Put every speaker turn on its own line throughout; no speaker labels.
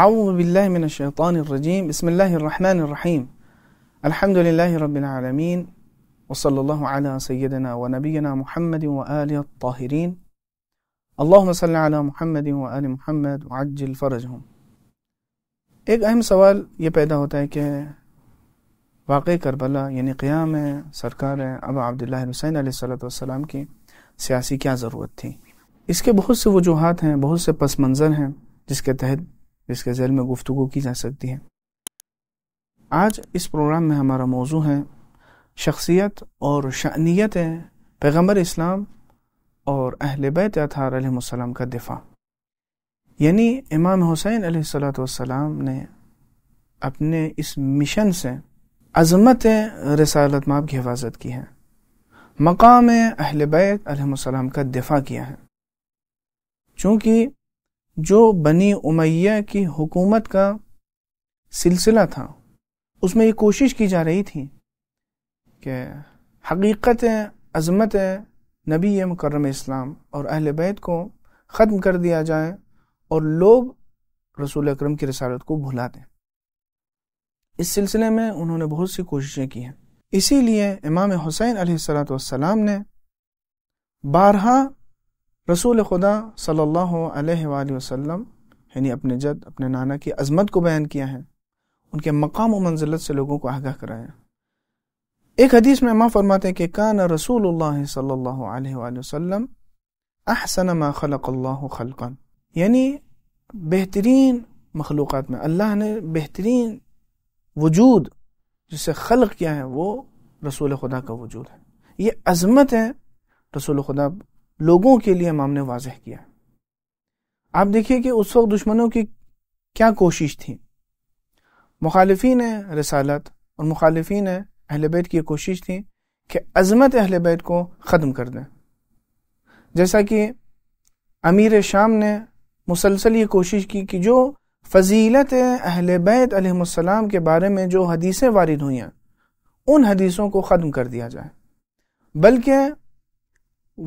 عاََََََََََََََََََََََََََََََنقرضیم اسمنحیم الحمدہ البن علّمین وص اللہ علیہ سیدّاََََََََََََََََََََنبیََََََََََََََََََََََََََََََحَََدََََََََََََََََََََََََََََََََََََََََََََََََََ طٰين اللّہ وصيّہ محمد محمد محمد وعجل ہوں ایک اہم سوال یہ پیدا ہوتا ہے کہ واقع یعنی قیام ہے سرکار ہے ابا عبداللہ حسین علیہ صلاۃ والسلام کی سیاسی کیا ضرورت تھی اس کے بہت سے وجوہات ہیں بہت سے پس منظر ہیں جس کے تحت جس کے ذیل میں گفتگو کی جا سکتی ہے آج اس پروگرام میں ہمارا موضوع ہے شخصیت اور شانیت پیغمبر اسلام اور اہل بیت اطہار علیہ السلام کا دفاع یعنی امام حسین علیہ السلاۃ والسلام نے اپنے اس مشن سے عظمت رسالت ماب کی حفاظت کی ہے مقام اہل بیت علیہ السلام کا دفاع کیا ہے چونکہ جو بنی امیہ کی حکومت کا سلسلہ تھا اس میں یہ کوشش کی جا رہی تھی کہ حقیقت عظمت نبی مکرم اسلام اور اہل بیت کو ختم کر دیا جائے اور لوگ رسول اکرم کی رسالت کو بھلا دیں اس سلسلے میں انہوں نے بہت سی کوششیں کی ہیں اسی لیے امام حسین علیہ السلام والسلام نے بارہا رسول خدا صلی اللہ علیہ وآلہ وسلم یعنی اپنے جد اپنے نانا کی عظمت کو بیان کیا ہے ان کے مقام و منزلت سے لوگوں کو آگاہ کرایا ایک حدیث میں ماں فرماتے ہیں کہ کان رسول اللہ صلی اللہ علیہ وآلہ وسلم احسن ما خلق اللہ خلقا یعنی بہترین مخلوقات میں اللہ نے بہترین وجود جسے خلق کیا ہے وہ رسول خدا کا وجود ہے یہ عظمت ہے رسول خدا لوگوں کے لیے نے واضح کیا آپ دیکھیے کہ اس وقت دشمنوں کی کیا کوشش تھی مخالفین رسالت اور مخالفین اہل بیت کی کوشش تھی کہ عظمت اہل بیت کو ختم کر دیں جیسا کہ امیر شام نے مسلسل یہ کوشش کی کہ جو فضیلت اہل بیت علیہ السلام کے بارے میں جو حدیثیں وارد ہوئی ہیں ان حدیثوں کو ختم کر دیا جائے بلکہ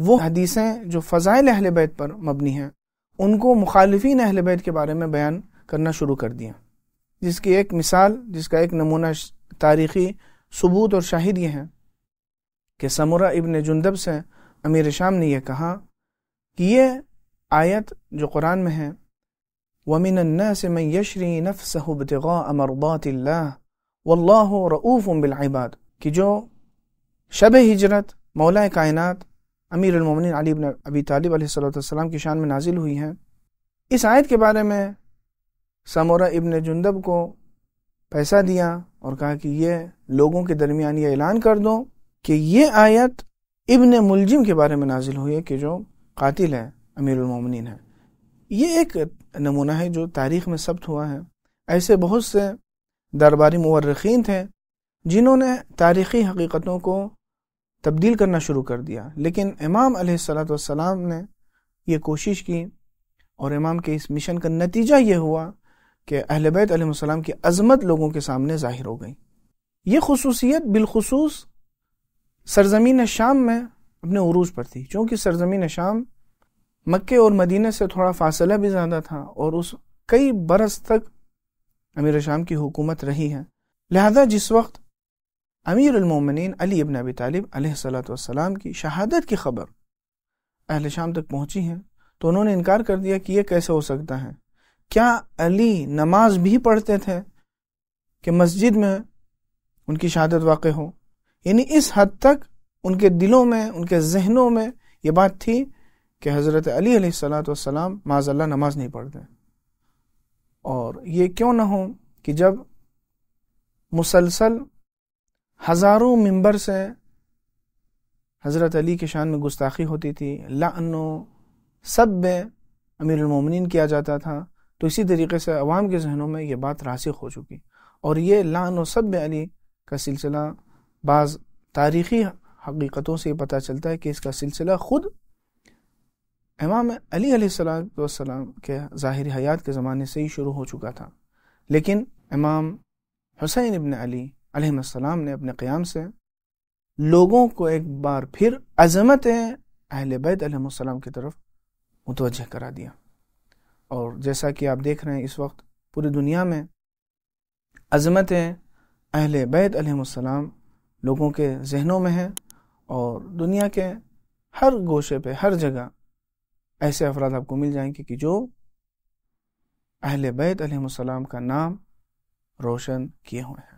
وہ حدیثیں جو فضائل اہل بیت پر مبنی ہیں ان کو مخالفین اہل بیت کے بارے میں بیان کرنا شروع کر دیا جس کی ایک مثال جس کا ایک نمونہ تاریخی ثبوت اور شاہد یہ ہے کہ سمورہ ابن جندب سے امیر شام نے یہ کہا کہ یہ آیت جو قرآن میں ہے ومن النَّاسِ مَنْ يَشْرِي نَفْسَهُ ابْتِغَاءَ مَرْضَاتِ اللَّهِ وَاللَّهُ رَؤُوفٌ بِالْعِبَادِ کہ جو شب ہجرت مولا کائنات امیر المومن علی بن ابی طالب علیہ صلی اللہ کی شان میں نازل ہوئی ہیں اس آیت کے بارے میں سمورہ ابن جندب کو پیسہ دیا اور کہا کہ یہ لوگوں کے درمیان یہ اعلان کر دو کہ یہ آیت ابن ملجم کے بارے میں نازل ہوئی ہے کہ جو قاتل ہے امیر المومن ہے یہ ایک نمونہ ہے جو تاریخ میں ثبت ہوا ہے ایسے بہت سے درباری مورخین تھے جنہوں نے تاریخی حقیقتوں کو تبدیل کرنا شروع کر دیا لیکن امام علیہ السلاۃ والسلام نے یہ کوشش کی اور امام کے اس مشن کا نتیجہ یہ ہوا کہ اہل بیت علیہ السلام کی عظمت لوگوں کے سامنے ظاہر ہو گئی یہ خصوصیت بالخصوص سرزمین شام میں اپنے عروج پر تھی چونکہ سرزمین شام مکے اور مدینہ سے تھوڑا فاصلہ بھی زیادہ تھا اور اس کئی برس تک امیر شام کی حکومت رہی ہے لہذا جس وقت امیر المومنین علی ابن ابی طالب علیہ صلاۃ والسلام کی شہادت کی خبر اہل شام تک پہنچی ہے تو انہوں نے انکار کر دیا کہ یہ کیسے ہو سکتا ہے کیا علی نماز بھی پڑھتے تھے کہ مسجد میں ان کی شہادت واقع ہو یعنی اس حد تک ان کے دلوں میں ان کے ذہنوں میں یہ بات تھی کہ حضرت علی علیہ السلاۃ والسلام معاذ اللہ نماز نہیں پڑھتے اور یہ کیوں نہ ہو کہ جب مسلسل ہزاروں ممبر سے حضرت علی کے شان میں گستاخی ہوتی تھی لعنو سب سب امیر المومنین کیا جاتا تھا تو اسی طریقے سے عوام کے ذہنوں میں یہ بات راسخ ہو چکی اور یہ لعن و سب علی کا سلسلہ بعض تاریخی حقیقتوں سے پتہ چلتا ہے کہ اس کا سلسلہ خود امام علی علیہ السلام کے ظاہر حیات کے زمانے سے ہی شروع ہو چکا تھا لیکن امام حسین ابن علی علیہ السلام نے اپنے قیام سے لوگوں کو ایک بار پھر عظمتیں اہل بیت علیہ السلام کی طرف متوجہ کرا دیا اور جیسا کہ آپ دیکھ رہے ہیں اس وقت پوری دنیا میں عظمتیں اہل بیت علیہ السلام لوگوں کے ذہنوں میں ہیں اور دنیا کے ہر گوشے پہ ہر جگہ ایسے افراد آپ کو مل جائیں گے کہ جو اہل بیت علیہ السلام کا نام روشن کیے ہوئے ہیں